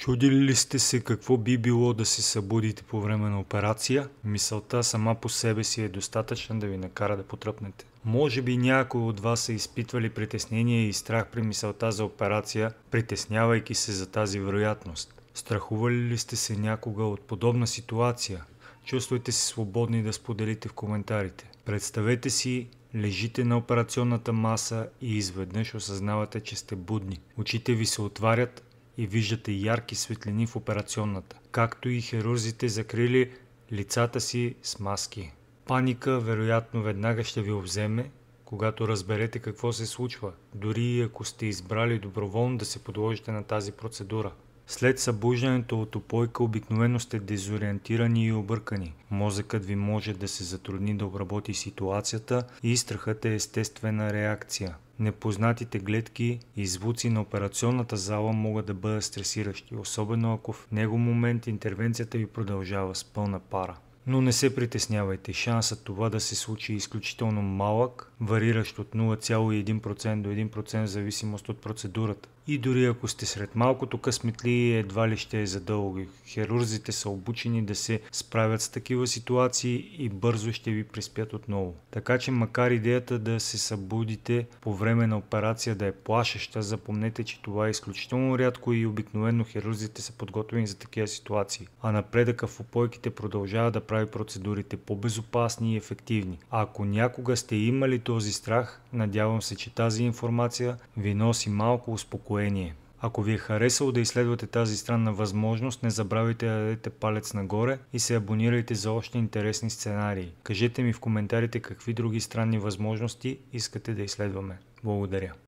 Чудили ли сте се какво би било да се събудите по време на операция? Мисълта сама по себе си е достатъчна да ви накара да потръпнете. Може би някои от вас са изпитвали притеснение и страх при мисълта за операция, притеснявайки се за тази вероятност. Страхували ли сте се някога от подобна ситуация? Чувствайте се свободни да споделите в коментарите. Представете си, лежите на операционната маса и изведнъж осъзнавате, че сте будни. Очите ви се отварят, и виждате ярки светлини в операционната, както и хирурзите закрили лицата си с маски. Паника вероятно веднага ще ви обземе, когато разберете какво се случва, дори и ако сте избрали доброволно да се подложите на тази процедура. След събуждането от опойка обикновено сте дезориентирани и объркани. Мозъкът ви може да се затрудни да обработи ситуацията и страхът е естествена реакция. Непознатите гледки и звуци на операционната зала могат да бъдат стресиращи, особено ако в него момент интервенцията ви продължава с пълна пара. Но не се притеснявайте, шансът това да се случи е изключително малък, вариращ от 0,1% до 1% в зависимост от процедурата. И дори ако сте сред малкото късметли, едва ли ще е задълго. Хирурзите са обучени да се справят с такива ситуации и бързо ще ви приспят отново. Така че макар идеята да се събудите по време на операция да е плашеща, запомнете, че това е изключително рядко и обикновено хирурзите са подготвени за такива ситуации. А напредъка в опойките продължава да прави направи процедурите по-безопасни и ефективни. Ако някога сте имали този страх, надявам се, че тази информация ви носи малко успокоение. Ако ви е харесало да изследвате тази странна възможност, не забравяйте да дадете палец нагоре и се абонирайте за още интересни сценарии. Кажете ми в коментарите какви други странни възможности искате да изследваме. Благодаря.